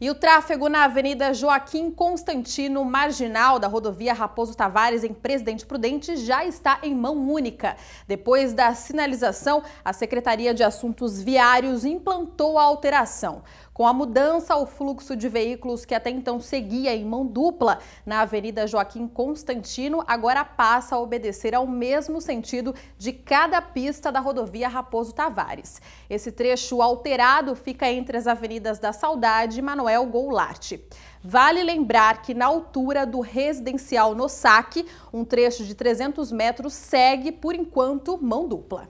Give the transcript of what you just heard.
E o tráfego na Avenida Joaquim Constantino, marginal da rodovia Raposo Tavares, em Presidente Prudente, já está em mão única. Depois da sinalização, a Secretaria de Assuntos Viários implantou a alteração. Com a mudança, o fluxo de veículos que até então seguia em mão dupla na Avenida Joaquim Constantino agora passa a obedecer ao mesmo sentido de cada pista da rodovia Raposo Tavares. Esse trecho alterado fica entre as avenidas da Saudade e Manuel Goulart. Vale lembrar que na altura do residencial no Saque, um trecho de 300 metros segue, por enquanto, mão dupla.